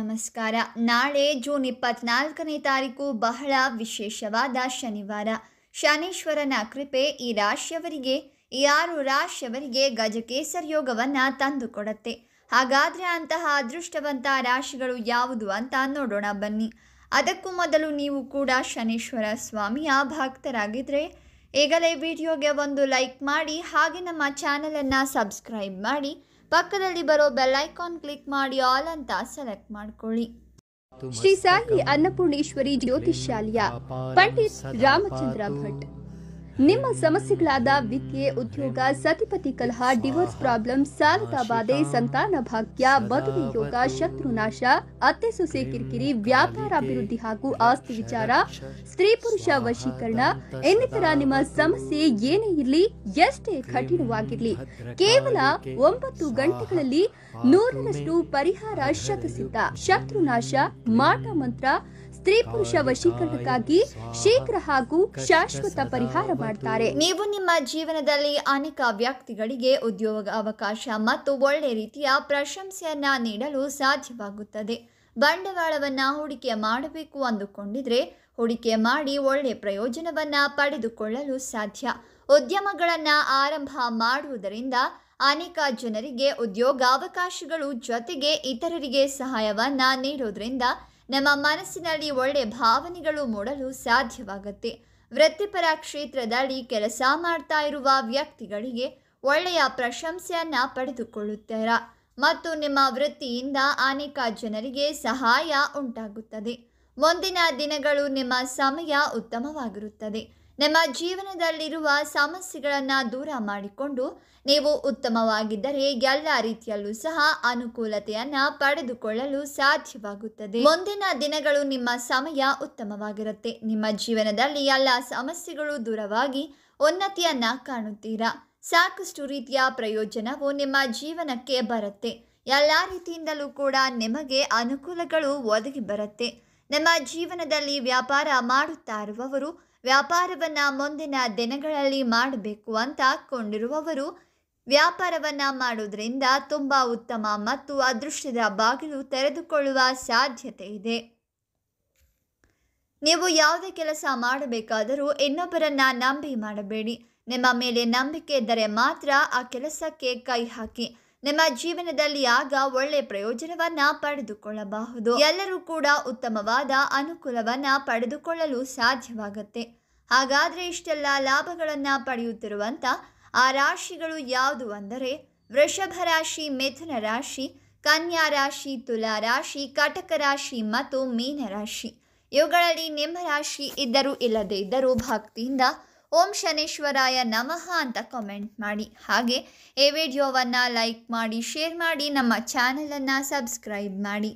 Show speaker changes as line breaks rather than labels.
ನಮಸ್ಕಾರ ನಾಳೆ ಜೂನ್ ಇಪ್ಪತ್ನಾಲ್ಕನೇ ತಾರೀಕು ಬಹಳ ವಿಶೇಷವಾದ ಶನಿವಾರ ಶನೀಶ್ವರನ ಕೃಪೆ ಈ ರಾಶಿಯವರಿಗೆ ಈ ಆರು ರಾಶಿಯವರಿಗೆ ಗಜಕೇಸರ ಯೋಗವನ್ನು ತಂದುಕೊಡತ್ತೆ ಹಾಗಾದರೆ ಅಂತಹ ಅದೃಷ್ಟವಂತ ರಾಶಿಗಳು ಯಾವುದು ಅಂತ ನೋಡೋಣ ಬನ್ನಿ ಅದಕ್ಕೂ ಮೊದಲು ನೀವು ಕೂಡ ಶನೀಶ್ವರ ಸ್ವಾಮಿಯ ಭಕ್ತರಾಗಿದ್ದರೆ ಈಗಲೇ ವಿಡಿಯೋಗೆ ಒಂದು ಲೈಕ್ ಮಾಡಿ ಹಾಗೆ ನಮ್ಮ ಚಾನಲನ್ನು ಸಬ್ಸ್ಕ್ರೈಬ್ ಮಾಡಿ ಪಕ್ಕದಲ್ಲಿ ಬರೋ ಬೆಲ್ ಐಕಾನ್ ಕ್ಲಿಕ್ ಮಾಡಿ ಆಲ್ ಅಂತ ಸೆಲೆಕ್ಟ್ ಮಾಡ್ಕೊಳ್ಳಿ ಶ್ರೀ ಸಾಯಿ ಅನ್ನಪೂರ್ಣೇಶ್ವರಿ ಜ್ಯೋತಿಷಾಲಯ ಪಂಡಿತ್ ರಾಮಚಂದ್ರ ಭಟ್
ನಿಮ್ಮ ಸಮಸ್ಯೆಗಳಾದ ವಿದ್ಯೆ ಉದ್ಯೋಗ ಸತಿಪತಿ ಕಲಹ ಡಿವೋರ್ಸ್ ಪ್ರಾಬ್ಲಮ್ ಸಾಲದ ಬಾಧೆ ಸಂತಾನ ಭಾಗ್ಯ ಮದುವೆ ಯೋಗ ಶತ್ರುನಾಶ ಅತ್ತೆ ಸೊಸೆ ಕಿರಿಕಿರಿ ವ್ಯಾಪಾರ ಅಭಿವೃದ್ಧಿ ಹಾಗೂ ಆಸ್ತಿ ವಿಚಾರ ಸ್ತ್ರೀ ಪುರುಷ ವಶೀಕರಣ ಇನ್ನಿತರ ನಿಮ್ಮ ಸಮಸ್ಯೆ ಏನೇ ಇರಲಿ ಎಷ್ಟೇ ಕಠಿಣವಾಗಿರಲಿ ಕೇವಲ ಒಂಬತ್ತು ಗಂಟೆಗಳಲ್ಲಿ ನೂರರಷ್ಟು ಪರಿಹಾರ ಶತಸಿದ್ಧ ಶತ್ರುನಾಶ ಮಾಟ ಮಂತ್ರ ಸ್ತ್ರೀ ಪುರುಷ ವಶೀಕರಣಕ್ಕಾಗಿ ಶೀಘ್ರ
ಹಾಗೂ ಶಾಶ್ವತ ಪರಿಹಾರ ಮಾಡ್ತಾರೆ ನೀವು ನಿಮ್ಮ ಜೀವನದಲ್ಲಿ ಅನೇಕ ವ್ಯಕ್ತಿಗಳಿಗೆ ಉದ್ಯೋಗ ಅವಕಾಶ ಮತ್ತು ಒಳ್ಳೆ ರೀತಿಯ ಪ್ರಶಂಸೆಯನ್ನ ನೀಡಲು ಸಾಧ್ಯವಾಗುತ್ತದೆ ಬಂಡವಾಳವನ್ನ ಹೂಡಿಕೆ ಮಾಡಬೇಕು ಅಂದುಕೊಂಡಿದ್ರೆ ಹೂಡಿಕೆ ಮಾಡಿ ಒಳ್ಳೆ ಪ್ರಯೋಜನವನ್ನ ಪಡೆದುಕೊಳ್ಳಲು ಸಾಧ್ಯ ಉದ್ಯಮಗಳನ್ನು ಆರಂಭ ಮಾಡುವುದರಿಂದ ಅನೇಕ ಜನರಿಗೆ ಉದ್ಯೋಗಾವಕಾಶಗಳು ಜೊತೆಗೆ ಇತರರಿಗೆ ಸಹಾಯವನ್ನ ನೀಡೋದ್ರಿಂದ ನಮ್ಮ ಮನಸ್ಸಿನಲ್ಲಿ ಒಳ್ಳೆ ಭಾವನೆಗಳು ಮೂಡಲು ಸಾಧ್ಯವಾಗುತ್ತೆ ವೃತ್ತಿಪರ ಕ್ಷೇತ್ರದಲ್ಲಿ ಕೆಲಸ ಮಾಡ್ತಾ ಇರುವ ವ್ಯಕ್ತಿಗಳಿಗೆ ಒಳ್ಳೆಯ ಪ್ರಶಂಸೆಯನ್ನು ಪಡೆದುಕೊಳ್ಳುತ್ತೀರಾ ಮತ್ತು ನಿಮ್ಮ ವೃತ್ತಿಯಿಂದ ಅನೇಕ ಜನರಿಗೆ ಸಹಾಯ ಉಂಟಾಗುತ್ತದೆ ಮುಂದಿನ ದಿನಗಳು ನಿಮ್ಮ ಸಮಯ ಉತ್ತಮವಾಗಿರುತ್ತದೆ ನಿಮ್ಮ ಜೀವನದಲ್ಲಿರುವ ಸಮಸ್ಯೆಗಳನ್ನು ದೂರ ಮಾಡಿಕೊಂಡು ನೀವು ಉತ್ತಮವಾಗಿದ್ದರೆ ಎಲ್ಲ ರೀತಿಯಲ್ಲೂ ಸಹ ಅನುಕೂಲತೆಯನ್ನು ಪಡೆದುಕೊಳ್ಳಲು ಸಾಧ್ಯವಾಗುತ್ತದೆ ಮುಂದಿನ ದಿನಗಳು ನಿಮ್ಮ ಸಮಯ ಉತ್ತಮವಾಗಿರುತ್ತೆ ನಿಮ್ಮ ಜೀವನದಲ್ಲಿ ಎಲ್ಲ ಸಮಸ್ಯೆಗಳು ದೂರವಾಗಿ ಉನ್ನತಿಯನ್ನು ಕಾಣುತ್ತೀರಾ ಸಾಕಷ್ಟು ರೀತಿಯ ಪ್ರಯೋಜನವು ನಿಮ್ಮ ಜೀವನಕ್ಕೆ ಬರುತ್ತೆ ಎಲ್ಲ ರೀತಿಯಿಂದಲೂ ಕೂಡ ನಿಮಗೆ ಅನುಕೂಲಗಳು ಒದಗಿ ಬರುತ್ತೆ ನಮ್ಮ ಜೀವನದಲ್ಲಿ ವ್ಯಾಪಾರ ಮಾಡುತ್ತಾ ಇರುವವರು ವ್ಯಾಪಾರವನ್ನು ಮುಂದಿನ ದಿನಗಳಲ್ಲಿ ಮಾಡಬೇಕು ಅಂತ ಕೊಂಡಿರುವವರು ವ್ಯಾಪಾರವನ್ನು ಮಾಡೋದ್ರಿಂದ ತುಂಬ ಉತ್ತಮ ಮತ್ತು ಅದೃಷ್ಟದ ಬಾಗಿಲು ತೆರೆದುಕೊಳ್ಳುವ ಸಾಧ್ಯತೆ ಇದೆ ನೀವು ಯಾವುದೇ ಕೆಲಸ ಮಾಡಬೇಕಾದರೂ ಇನ್ನೊಬ್ಬರನ್ನು ನಂಬಿ ಮಾಡಬೇಡಿ ನಿಮ್ಮ ಮೇಲೆ ನಂಬಿಕೆ ಇದ್ದರೆ ಮಾತ್ರ ಆ ಕೆಲಸಕ್ಕೆ ಕೈ ಹಾಕಿ ನಿಮ್ಮ ಜೀವನದಲ್ಲಿ ಆಗ ಒಳ್ಳೆ ಪ್ರಯೋಜನವನ್ನ ಪಡೆದುಕೊಳ್ಳಬಹುದು ಎಲ್ಲರೂ ಕೂಡ ಉತ್ತಮವಾದ ಅನುಕೂಲವನ್ನ ಪಡೆದುಕೊಳ್ಳಲು ಸಾಧ್ಯವಾಗುತ್ತೆ ಹಾಗಾದ್ರೆ ಇಷ್ಟೆಲ್ಲ ಲಾಭಗಳನ್ನ ಪಡೆಯುತ್ತಿರುವಂತ ಆ ರಾಶಿಗಳು ಯಾವುದು ಅಂದರೆ ವೃಷಭ ರಾಶಿ ಮಿಥುನ ರಾಶಿ ಕನ್ಯಾ ರಾಶಿ ತುಲಾ ರಾಶಿ ಕಟಕ ರಾಶಿ ಮತ್ತು ಮೀನ ರಾಶಿ ಇವುಗಳಲ್ಲಿ ನಿಮ್ಮ ರಾಶಿ ಇದ್ದರೂ ಇಲ್ಲದೇ ಇದ್ದರೂ ಭಕ್ತಿಯಿಂದ ಓಂ ಶನೇಶ್ವರಾಯ ನಮಃ ಅಂತ ಕಮೆಂಟ್ ಮಾಡಿ ಹಾಗೆ ಈ ವಿಡಿಯೋವನ್ನು ಲೈಕ್ ಮಾಡಿ ಶೇರ್ ಮಾಡಿ ನಮ್ಮ ಚಾನಲನ್ನು ಸಬ್ಸ್ಕ್ರೈಬ್ ಮಾಡಿ